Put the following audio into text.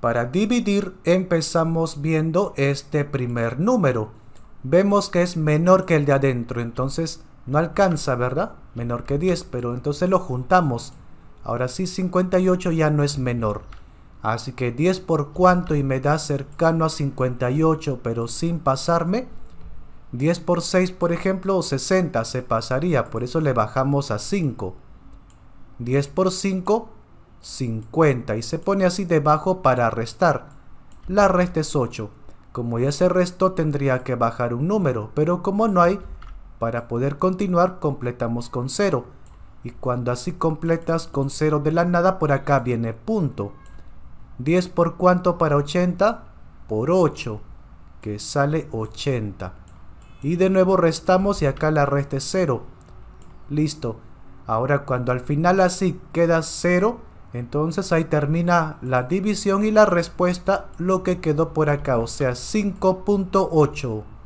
Para dividir empezamos viendo este primer número. Vemos que es menor que el de adentro, entonces no alcanza, ¿verdad? Menor que 10, pero entonces lo juntamos. Ahora sí, 58 ya no es menor. Así que 10 por cuánto y me da cercano a 58, pero sin pasarme. 10 por 6, por ejemplo, 60 se pasaría, por eso le bajamos a 5. 10 por 5, 50 y se pone así debajo para restar. La resta es 8. Como ya se restó tendría que bajar un número, pero como no hay, para poder continuar completamos con 0. Y cuando así completas con 0 de la nada por acá viene punto. 10 por cuánto para 80? Por 8, que sale 80. Y de nuevo restamos y acá la resta es 0. Listo. Ahora cuando al final así queda 0, entonces ahí termina la división y la respuesta lo que quedó por acá, o sea 5.8.